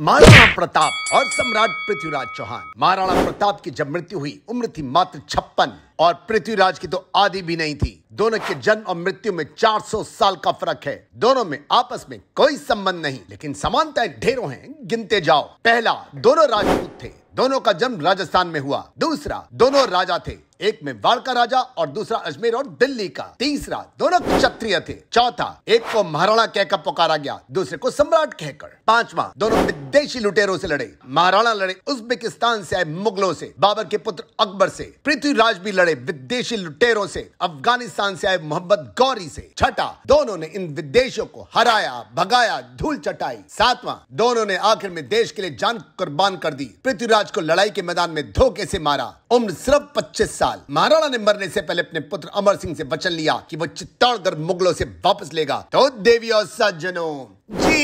महाराणा प्रताप और सम्राट पृथ्वीराज चौहान महाराणा प्रताप की जब मृत्यु हुई उम्र थी मात्र छप्पन और पृथ्वीराज की तो आदि भी नहीं थी दोनों के जन्म और मृत्यु में 400 साल का फर्क है दोनों में आपस में कोई संबंध नहीं लेकिन समानताएं ढेरों हैं गिनते जाओ पहला दोनों राजपूत थे दोनों का जन्म राजस्थान में हुआ दूसरा दोनों राजा थे एक में का राजा और दूसरा अजमेर और दिल्ली का तीसरा दोनों क्षत्रिय थे चौथा एक को महाराणा कहकर पुकारा गया दूसरे को सम्राट कहकर पांचवा दोनों विदेशी लुटेरों से लड़े महाराणा लड़े उज्बेकिस्तान से आए मुगलों से बाबर के पुत्र अकबर से पृथ्वीराज भी लड़े विदेशी लुटेरों से अफगानिस्तान से आए मोहम्मद गौरी से छठा दोनों ने इन विदेशियों को हराया भगाया धूल चटाई सातवां दोनों ने आखिर में देश के लिए जान कुर्बान कर दी पृथ्वीराज को लड़ाई के मैदान में धोखे से मारा उम्र सिर्फ पच्चीस साल साल महाराणा ने मरने से पहले अपने पुत्र अमर सिंह से वचन लिया कि वो चित्तौड़गढ़ मुगलों से वापस लेगा तो देवी और सज्जनों जी